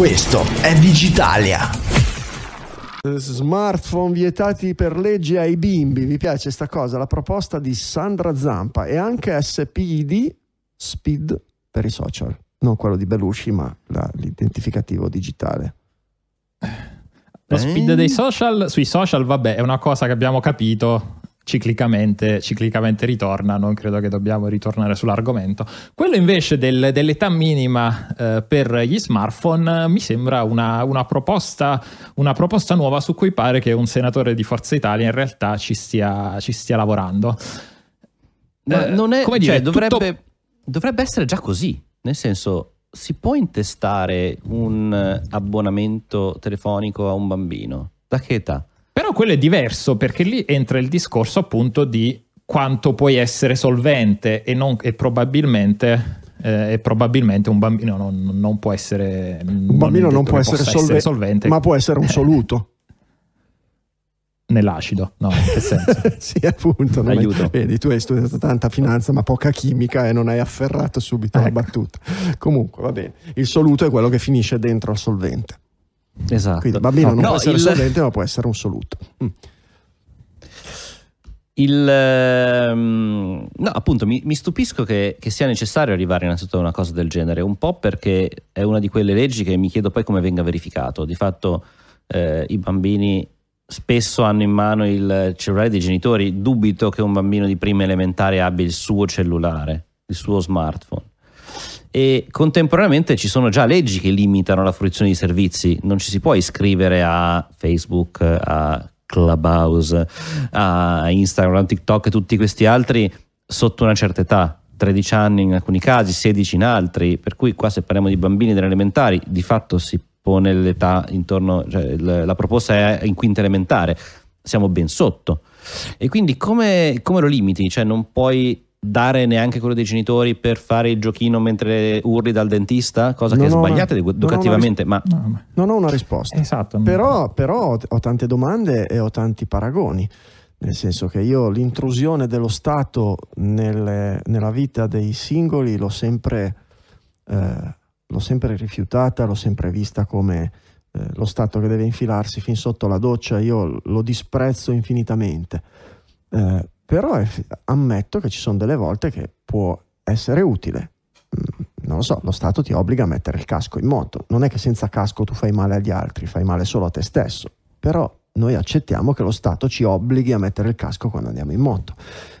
Questo è Digitalia. Smartphone vietati per legge ai bimbi. Vi piace questa cosa? La proposta di Sandra Zampa e anche SPID Speed per i social. Non quello di Belushi, ma la, l'identificativo digitale. Lo speed dei social, sui social, vabbè, è una cosa che abbiamo capito ciclicamente, ciclicamente, ritorna, non credo che dobbiamo ritornare sull'argomento. Quello invece del, dell'età minima eh, per gli smartphone eh, mi sembra una, una, proposta, una, proposta, nuova su cui pare che un senatore di Forza Italia in realtà ci stia, ci stia lavorando. Ma eh, non è, come cioè, dire, dovrebbe, tutto... dovrebbe essere già così, nel senso si può intestare un eh, abbonamento telefonico a un bambino? Da che età? Però quello è diverso perché lì entra il discorso appunto di quanto puoi essere solvente e, non, e probabilmente eh, probabilmente un bambino non, non può essere un bambino non, non può essere, solve- essere, solvente ma può essere un eh. soluto nell'acido no che senso sì appunto non aiuto è, vedi tu hai studiato tanta finanza ma poca chimica e non hai afferrato subito ecco. la battuta comunque va bene il soluto è quello che finisce dentro al solvente Esatto. Quindi bambino no, non no, può essere il... solvente, ma può essere un soluto. Mm. Il, um, no, appunto, mi, mi stupisco che, che, sia necessario arrivare innanzitutto a una cosa del genere, un po' perché è una di quelle leggi che mi chiedo poi come venga verificato. Di fatto eh, i bambini spesso hanno in mano il cellulare dei genitori, dubito che un bambino di prima elementare abbia il suo cellulare, il suo smartphone e contemporaneamente ci sono già leggi che limitano la fruizione di servizi, non ci si può iscrivere a Facebook, a Clubhouse, a Instagram, a TikTok e tutti questi altri sotto una certa età, 13 anni in alcuni casi, 16 in altri, per cui qua se parliamo di bambini delle elementari, di fatto si pone l'età intorno, cioè la proposta è in quinta elementare, siamo ben sotto. E quindi come, come lo limiti? Cioè non puoi dare neanche quello dei genitori per fare il giochino mentre urli dal dentista, cosa non che sbagliate una, educativamente, non ris- ma... No, non ho una risposta. Esatto. Però, però ho tante domande e ho tanti paragoni, nel senso che io l'intrusione dello Stato nelle, nella vita dei singoli l'ho sempre, eh, l'ho sempre rifiutata, l'ho sempre vista come eh, lo Stato che deve infilarsi fin sotto la doccia, io lo disprezzo infinitamente. Eh, però eff- eh, ammetto che ci sono delle volte che può essere utile. Mm, non lo so, lo Stato ti obbliga a mettere il casco in moto. Non è che senza casco tu fai male agli altri, fai male solo a te stesso. Però noi accettiamo che lo Stato ci obblighi a mettere il casco quando andiamo in moto.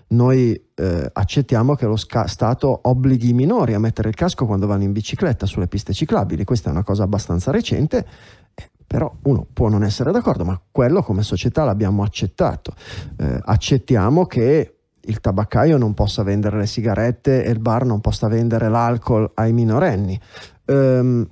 Noi eh, accettiamo che lo sca- Stato obblighi i minori a mettere il casco quando vanno in bicicletta sulle piste ciclabili. Questa è una cosa abbastanza recente però uno può non essere d'accordo, ma quello come società l'abbiamo accettato. Eh, accettiamo che il tabaccaio non possa vendere le sigarette e il bar non possa vendere l'alcol ai minorenni. Um,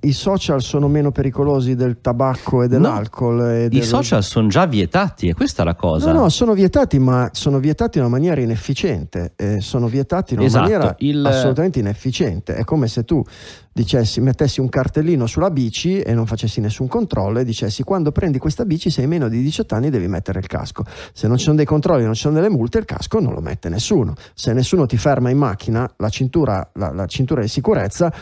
i social sono meno pericolosi del tabacco e dell'alcol. No, e del... I social sono già vietati, è questa la cosa. No, no, sono vietati, ma sono vietati in una maniera inefficiente. Eh, sono vietati in una esatto, maniera il... assolutamente inefficiente. È come se tu dicessi, mettessi un cartellino sulla bici e non facessi nessun controllo e dicessi quando prendi questa bici sei meno di 18 anni devi mettere il casco. Se non ci sono dei controlli, non ci sono delle multe, il casco non lo mette nessuno. Se nessuno ti ferma in macchina, la cintura, la, la cintura di sicurezza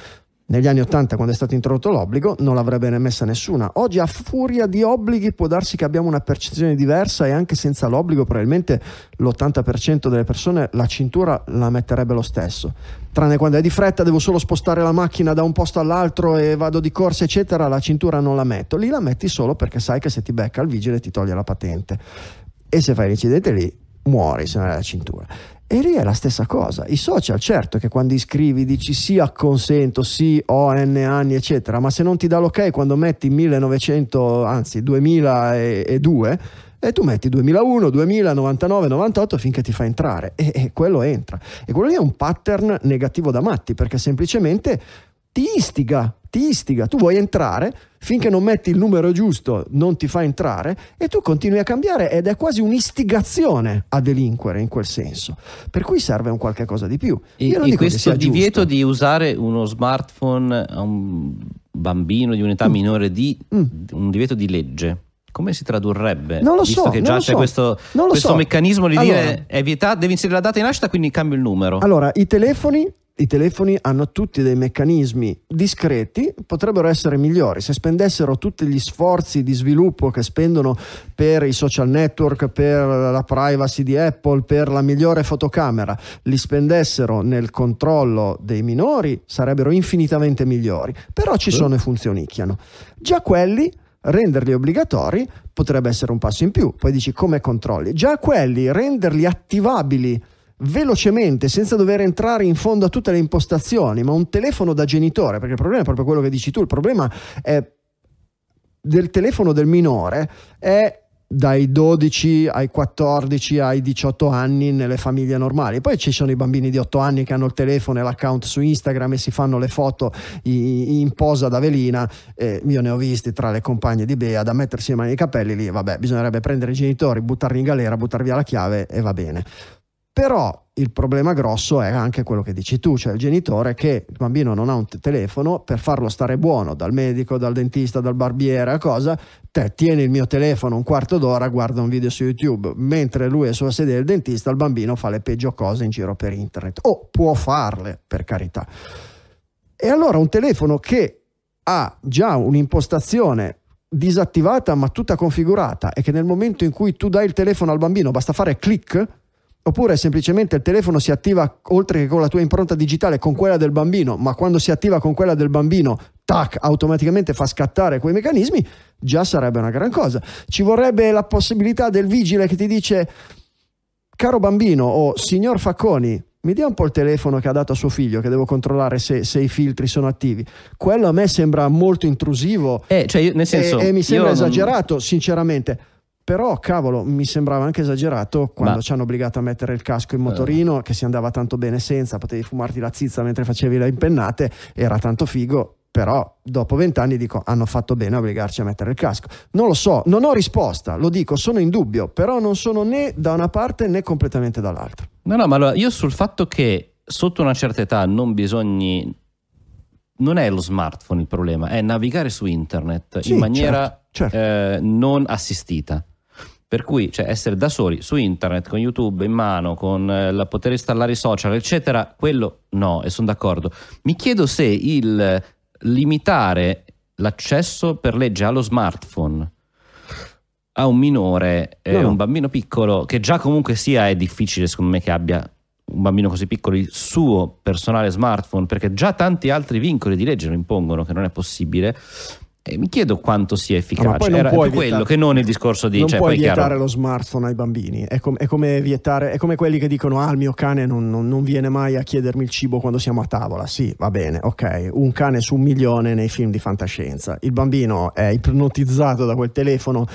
negli anni 80, quando è stato introdotto l'obbligo, non l'avrebbe remessa nessuna. Oggi, a furia di obblighi, può darsi che abbiamo una percezione diversa e anche senza l'obbligo probabilmente l'80% delle persone la cintura la metterebbe lo stesso. Tranne quando è di fretta, devo solo spostare la macchina da un posto all'altro e vado di corsa, eccetera, la cintura non la metto. Lì la metti solo perché sai che se ti becca il vigile ti toglie la patente. E se fai l'incidente lì, muori se non hai la cintura. E lì è la stessa cosa. I social, certo che quando iscrivi dici sì, acconsento, sì, ho n anni, eccetera, ma se non ti dà l'ok quando metti 1900, anzi 2002, e tu metti 2001, 2000, 99, 98 finché ti fa entrare e, e quello entra. E quello lì è un pattern negativo da matti perché semplicemente ti istiga istiga, tu vuoi entrare, finché non metti il numero giusto non ti fa entrare e tu continui a cambiare ed è quasi un'istigazione a delinquere in quel senso. Per cui serve un qualche cosa di più. E, e questo divieto giusto. di usare uno smartphone a un bambino di un'età mm. minore di mm. un divieto di legge come si tradurrebbe? Non lo visto so. Visto che già c'è so, questo, questo so. meccanismo di allora, dire è vietato, devi inserire la data di nascita, quindi cambio il numero. Allora, i telefoni i telefoni hanno tutti dei meccanismi discreti, potrebbero essere migliori. Se spendessero tutti gli sforzi di sviluppo che spendono per i social network, per la privacy di Apple, per la migliore fotocamera, li spendessero nel controllo dei minori, sarebbero infinitamente migliori. Però ci sono e funzionicchiano. Già quelli renderli obbligatori potrebbe essere un passo in più. Poi dici come controlli? Già quelli renderli attivabili velocemente, senza dover entrare in fondo a tutte le impostazioni, ma un telefono da genitore, perché il problema è proprio quello che dici tu, il problema è del telefono del minore è dai 12 ai 14 ai 18 anni nelle famiglie normali poi ci sono i bambini di 8 anni che hanno il telefono e l'account su Instagram e si fanno le foto in posa da velina eh, io ne ho visti tra le compagne di Bea da mettersi le mani nei capelli lì vabbè bisognerebbe prendere i genitori buttarli in galera buttar via la chiave e va bene però il problema grosso è anche quello che dici tu, cioè il genitore che il bambino non ha un t- telefono per farlo stare buono dal medico, dal dentista, dal barbiere, a cosa, te tieni il mio telefono un quarto d'ora, guarda un video su YouTube, mentre lui è sulla sedia del dentista, il bambino fa le peggio cose in giro per internet o può farle, per carità. E allora un telefono che ha già un'impostazione disattivata ma tutta configurata e che nel momento in cui tu dai il telefono al bambino basta fare clic Oppure semplicemente il telefono si attiva oltre che con la tua impronta digitale, con quella del bambino, ma quando si attiva con quella del bambino, tac, automaticamente fa scattare quei meccanismi, già sarebbe una gran cosa. Ci vorrebbe la possibilità del vigile che ti dice, caro bambino o signor Facconi, mi dia un po' il telefono che ha dato a suo figlio, che devo controllare se, se i filtri sono attivi. Quello a me sembra molto intrusivo eh, cioè io, senso, e, e, mi sembra esagerato, non... sinceramente però cavolo mi sembrava anche esagerato quando Ma... ci hanno obbligato a mettere il casco in motorino eh. che si andava tanto bene senza potevi fumarti la zizza mentre facevi le impennate era tanto figo però dopo vent'anni dico hanno fatto bene a obbligarci a mettere il casco non lo so non ho risposta lo dico sono in dubbio però non sono né da una parte né completamente dall'altra no no ma allora io sul fatto che sotto una certa età non bisogni non è lo smartphone il problema è navigare su internet sì, in maniera certo, certo. Eh, non assistita per cui cioè, essere da soli su internet, con YouTube in mano, con eh, la poter installare i social, eccetera, quello no, e sono d'accordo. Mi chiedo se il limitare l'accesso per legge allo smartphone a un minore, eh, no. un bambino piccolo, che già comunque sia è difficile secondo me che abbia un bambino così piccolo il suo personale smartphone, perché già tanti altri vincoli di legge lo impongono che non è possibile, eh, mi chiedo quanto sia efficace. No, ah, poi non Era quello che non il discorso di... Non cioè, puoi poi vietare chiaro... lo smartphone ai bambini. È, com- è, come vietare, è come quelli che dicono: Ah, il mio cane non, non, non, viene mai a chiedermi il cibo quando siamo a tavola. Sì, va bene, ok. Un cane su un milione nei film di fantascienza. Il bambino è ipnotizzato da quel telefono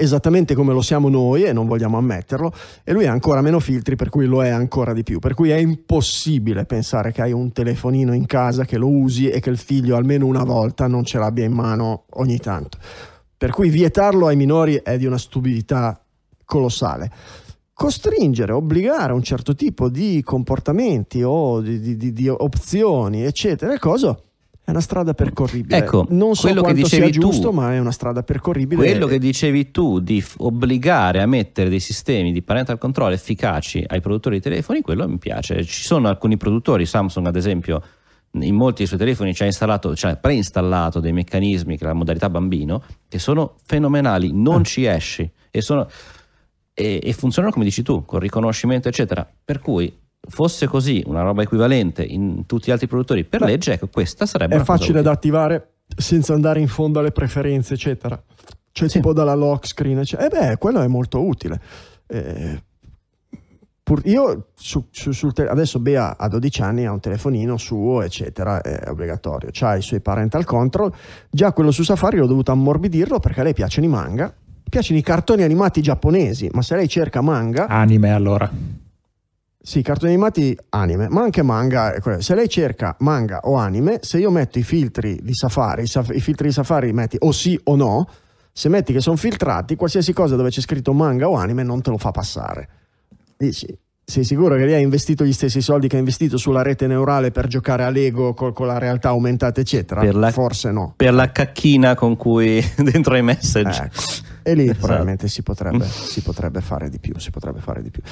esattamente come lo siamo noi e non vogliamo ammetterlo. E lui ha ancora meno filtri, per cui lo è ancora di più. Per cui è impossibile pensare che hai un telefonino in casa, che lo usi e che il figlio almeno una volta non ce l'abbia in mano ogni tanto. Per cui vietarlo ai minori è di una stupidità colossale. Costringere, obbligare a un certo tipo di comportamenti o di, di, di, di opzioni, eccetera, cosa è una strada percorribile. Ecco, non so quello che dicevi giusto, tu, ma è una strada percorribile. Quello che dicevi tu di f- obbligare a mettere dei sistemi di parental control efficaci ai produttori di telefoni, quello mi piace. Ci sono alcuni produttori, Samsung ad esempio, in molti suoi telefoni ci ha installato, ci ha preinstallato dei meccanismi che la modalità bambino, che sono fenomenali, non ah. ci esci e, sono, e, e, funzionano come dici tu, con riconoscimento eccetera. Per cui fosse così una roba equivalente in tutti gli altri produttori per Beh, legge, ecco questa sarebbe... È facile da attivare senza andare in fondo alle preferenze eccetera. Cioè sì. tipo dalla lock screen, eccetera. e eh beh, quello è molto utile. Eh, pur, io su, su, sul te- adesso Bea ha 12 anni ha un telefonino suo, eccetera, è obbligatorio, ha i suoi parental control, già quello su Safari l'ho dovuto ammorbidirlo perché a lei piacciono i manga, piacciono i cartoni animati giapponesi, ma se lei cerca manga... Anime allora. Sì, cartoni animati anime, ma anche manga. Eh, se lei cerca manga o anime, se io metto i filtri di Safari, i filtri di Safari metti o sì o no, se metti che sono filtrati, qualsiasi cosa dove c'è scritto manga o anime non te lo fa passare. Dici, sei sicuro che lì hai investito gli stessi soldi che ha investito sulla rete neurale per giocare a Lego col, con la realtà aumentata, eccetera? La, Forse no. Per la cacchina con cui dentro i message. Ecco. E lì esatto. probabilmente si potrebbe, si potrebbe fare di più. Si potrebbe fare di più.